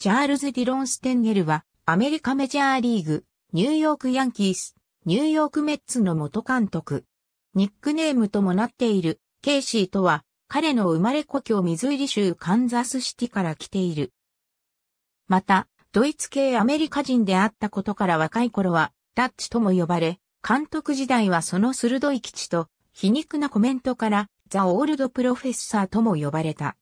チャールズ・ディロン・ステンゲルは、アメリカメジャーリーグ、ニューヨーク・ヤンキース、ニューヨーク・メッツの元監督。ニックネームともなっている、ケイシーとは、彼の生まれ故郷ミズーリ州カンザスシティから来ている。また、ドイツ系アメリカ人であったことから若い頃は、ダッチとも呼ばれ、監督時代はその鋭い基地と、皮肉なコメントから、ザ・オールド・プロフェッサーとも呼ばれた。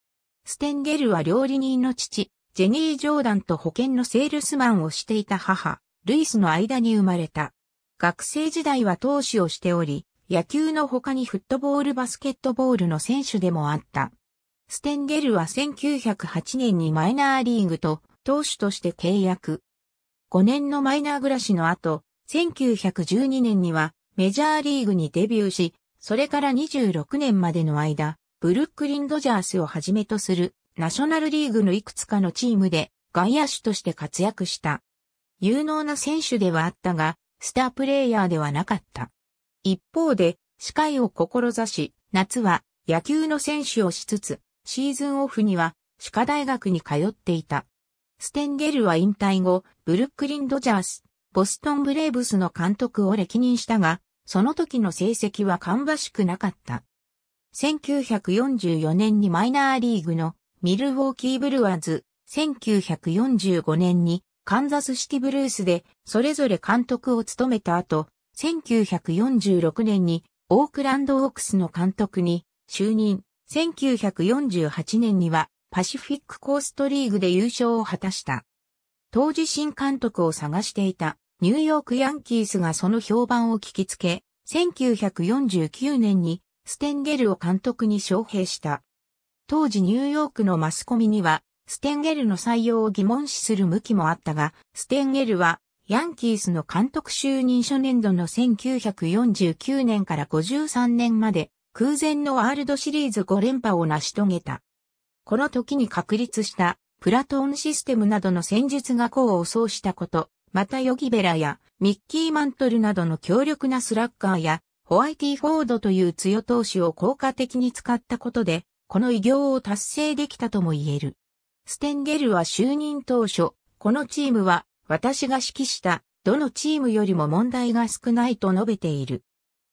ステンゲルは料理人の父、ジェニー・ジョーダンと保険のセールスマンをしていた母、ルイスの間に生まれた。学生時代は投手をしており、野球の他にフットボールバスケットボールの選手でもあった。ステンゲルは1908年にマイナーリーグと投手として契約。5年のマイナー暮らしの後、1912年にはメジャーリーグにデビューし、それから26年までの間、ブルックリン・ドジャースをはじめとするナショナルリーグのいくつかのチームで外野手として活躍した。有能な選手ではあったが、スタープレイヤーではなかった。一方で、司会を志し、夏は野球の選手をしつつ、シーズンオフには歯科大学に通っていた。ステンゲルは引退後、ブルックリン・ドジャース、ボストン・ブレーブスの監督を歴任したが、その時の成績は芳しくなかった。1944年にマイナーリーグのミルウォーキーブルワーズ、1945年にカンザスシティブルースでそれぞれ監督を務めた後、1946年にオークランドオークスの監督に就任、1948年にはパシフィックコーストリーグで優勝を果たした。当時新監督を探していたニューヨークヤンキースがその評判を聞きつけ、1949年にステンゲルを監督に招聘した。当時ニューヨークのマスコミには、ステンゲルの採用を疑問視する向きもあったが、ステンゲルは、ヤンキースの監督就任初年度の1949年から53年まで、空前のワールドシリーズ5連覇を成し遂げた。この時に確立した、プラトーンシステムなどの戦術が功を奏したこと、またヨギベラやミッキー・マントルなどの強力なスラッガーやホワイティ・フォードという強投手を効果的に使ったことでこの偉業を達成できたとも言える。ステンゲルは就任当初、このチームは私が指揮したどのチームよりも問題が少ないと述べている。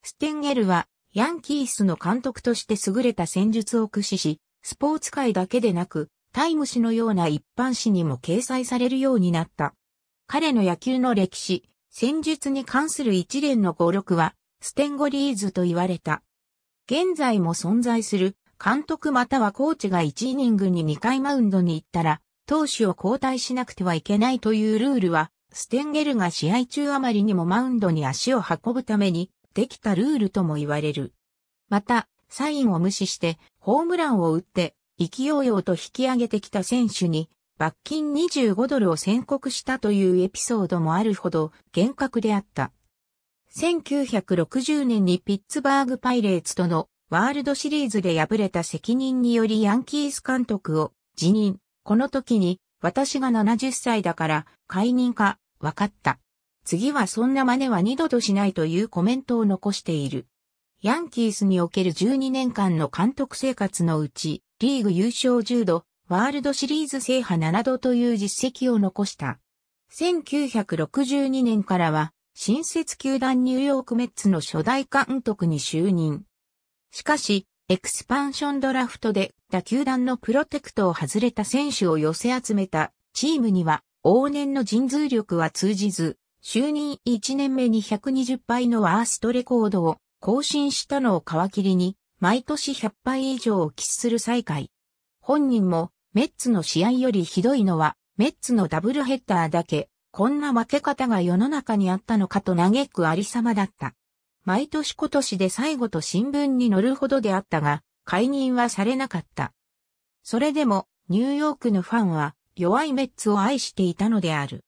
ステンゲルはヤンキースの監督として優れた戦術を駆使し、スポーツ界だけでなく、タイム誌のような一般誌にも掲載されるようになった。彼の野球の歴史、戦術に関する一連の語録は、ステンゴリーズと言われた。現在も存在する監督またはコーチが1イニングに2回マウンドに行ったら、投手を交代しなくてはいけないというルールは、ステンゲルが試合中あまりにもマウンドに足を運ぶために、できたルールとも言われる。また、サインを無視して、ホームランを打って、意気揚々と引き上げてきた選手に、罰金25ドルを宣告したというエピソードもあるほど厳格であった。1960年にピッツバーグパイレーツとのワールドシリーズで敗れた責任によりヤンキース監督を辞任。この時に、私が70歳だから解任か、わかった。次はそんな真似は二度としないというコメントを残している。ヤンキースにおける12年間の監督生活のうち、リーグ優勝10度、ワールドシリーズ制覇7度という実績を残した。1962年からは、新設球団ニューヨークメッツの初代監督に就任。しかし、エクスパンションドラフトで打球団のプロテクトを外れた選手を寄せ集めたチームには往年の人数力は通じず、就任1年目に120敗のワーストレコードを更新したのを皮切りに、毎年100敗以上を喫する最下位。本人もメッツの試合よりひどいのはメッツのダブルヘッダーだけ、こんな負け方が世の中にあったのかと嘆くありさまだった。毎年今年で最後と新聞に載るほどであったが、解任はされなかった。それでも、ニューヨークのファンは弱いメッツを愛していたのである。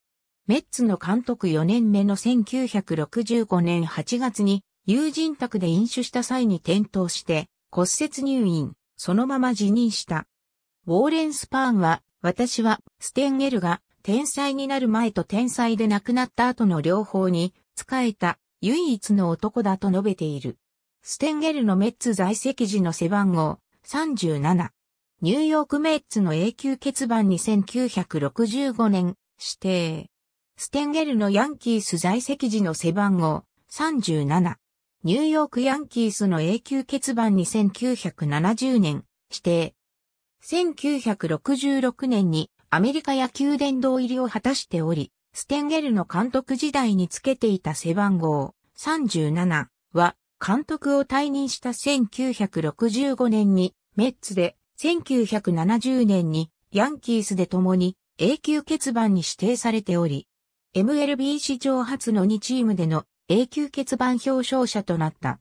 メッツの監督4年目の1965年8月に友人宅で飲酒した際に転倒して骨折入院、そのまま辞任した。ウォーレン・スパーンは、私はステンゲルが天才になる前と天才で亡くなった後の両方に仕えた唯一の男だと述べている。ステンゲルのメッツ在籍時の背番号37。ニューヨークメッツの永久欠番に1965年指定。ステンゲルのヤンキース在籍時の背番号37。ニューヨークヤンキースの永久欠番に1970年指定。1966年にアメリカ野球殿堂入りを果たしており、ステンゲルの監督時代につけていた背番号37は監督を退任した1965年にメッツで、1970年にヤンキースで共に永久欠番に指定されており、MLB 史上初の2チームでの永久欠番表彰者となった。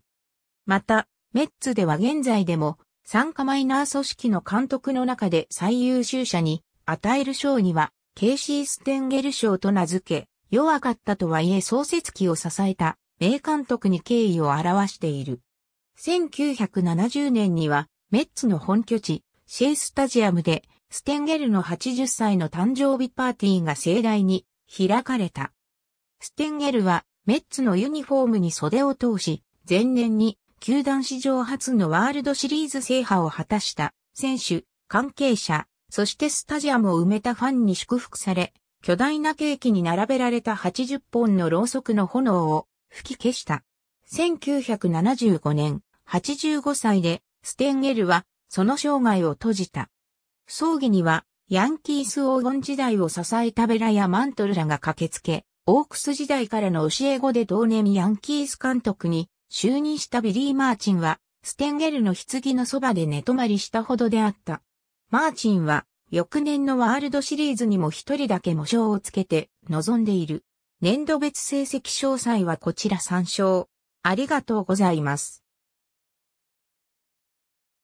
また、メッツでは現在でも、参加マイナー組織の監督の中で最優秀者に与える賞には、ケイシー・ステンゲル賞と名付け、弱かったとはいえ創設期を支えた名監督に敬意を表している。1970年には、メッツの本拠地、シェイスタジアムで、ステンゲルの80歳の誕生日パーティーが盛大に開かれた。ステンゲルは、メッツのユニフォームに袖を通し、前年に、球団史上初のワールドシリーズ制覇を果たした、選手、関係者、そしてスタジアムを埋めたファンに祝福され、巨大なケーキに並べられた80本のろうそくの炎を吹き消した。1975年、85歳で、ステンゲルは、その生涯を閉じた。葬儀には、ヤンキース黄金時代を支えたベラやマントルらが駆けつけ、オークス時代からの教え子で同年ヤンキース監督に就任したビリー・マーチンは、ステンゲルの棺のそばで寝泊まりしたほどであった。マーチンは、翌年のワールドシリーズにも一人だけ模章をつけて臨んでいる。年度別成績詳細はこちら参照。ありがとうございます。